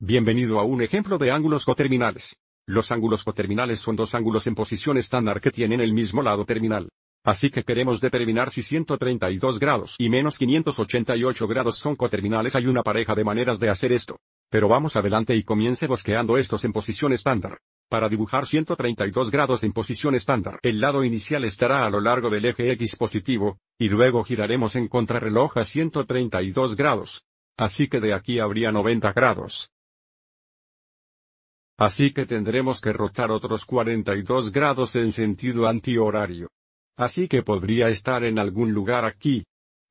Bienvenido a un ejemplo de ángulos coterminales. Los ángulos coterminales son dos ángulos en posición estándar que tienen el mismo lado terminal. Así que queremos determinar si 132 grados y menos 588 grados son coterminales. Hay una pareja de maneras de hacer esto. Pero vamos adelante y comience bosqueando estos en posición estándar. Para dibujar 132 grados en posición estándar, el lado inicial estará a lo largo del eje X positivo, y luego giraremos en contrarreloj a 132 grados, Así que de aquí habría 90 grados. Así que tendremos que rotar otros 42 grados en sentido antihorario. Así que podría estar en algún lugar aquí.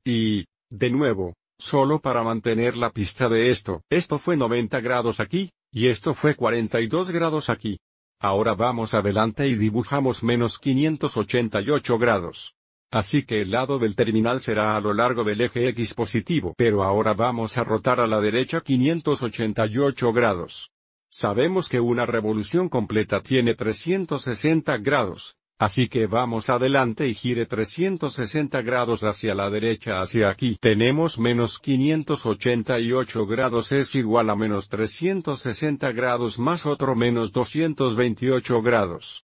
Y, de nuevo, solo para mantener la pista de esto, esto fue 90 grados aquí, y esto fue 42 grados aquí. Ahora vamos adelante y dibujamos menos 588 grados. Así que el lado del terminal será a lo largo del eje X positivo. Pero ahora vamos a rotar a la derecha 588 grados. Sabemos que una revolución completa tiene 360 grados, Así que vamos adelante y gire 360 grados hacia la derecha hacia aquí. Tenemos menos 588 grados es igual a menos 360 grados más otro menos 228 grados.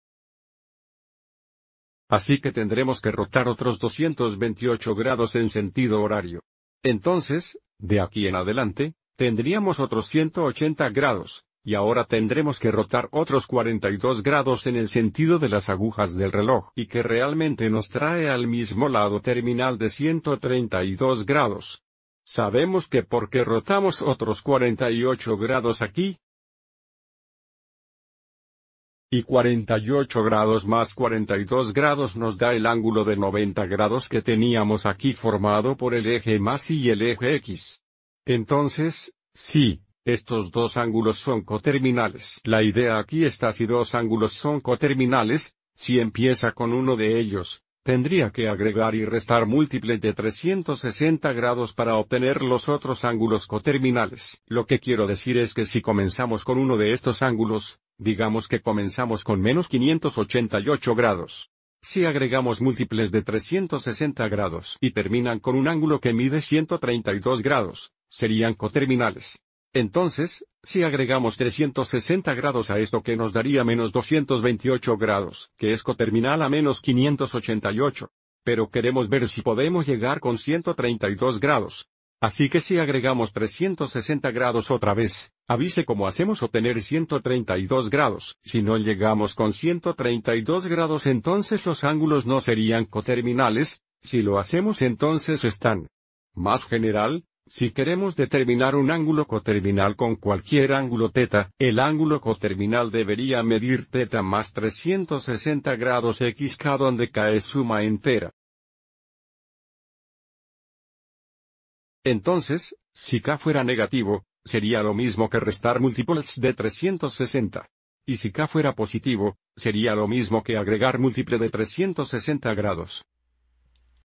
Así que tendremos que rotar otros 228 grados en sentido horario. Entonces, de aquí en adelante, tendríamos otros 180 grados, y ahora tendremos que rotar otros 42 grados en el sentido de las agujas del reloj y que realmente nos trae al mismo lado terminal de 132 grados. Sabemos que porque rotamos otros 48 grados aquí, y 48 grados más 42 grados nos da el ángulo de 90 grados que teníamos aquí formado por el eje más y el eje X. Entonces, sí, estos dos ángulos son coterminales. La idea aquí está si dos ángulos son coterminales, si empieza con uno de ellos, tendría que agregar y restar múltiples de 360 grados para obtener los otros ángulos coterminales. Lo que quiero decir es que si comenzamos con uno de estos ángulos, Digamos que comenzamos con menos 588 grados. Si agregamos múltiples de 360 grados y terminan con un ángulo que mide 132 grados, serían coterminales. Entonces, si agregamos 360 grados a esto que nos daría menos 228 grados, que es coterminal a menos 588. Pero queremos ver si podemos llegar con 132 grados, Así que si agregamos 360 grados otra vez, avise cómo hacemos obtener 132 grados. Si no llegamos con 132 grados entonces los ángulos no serían coterminales, si lo hacemos entonces están. Más general, si queremos determinar un ángulo coterminal con cualquier ángulo teta, el ángulo coterminal debería medir teta más 360 grados x donde k es suma entera. Entonces, si k fuera negativo, sería lo mismo que restar múltiples de 360. Y si k fuera positivo, sería lo mismo que agregar múltiple de 360 grados.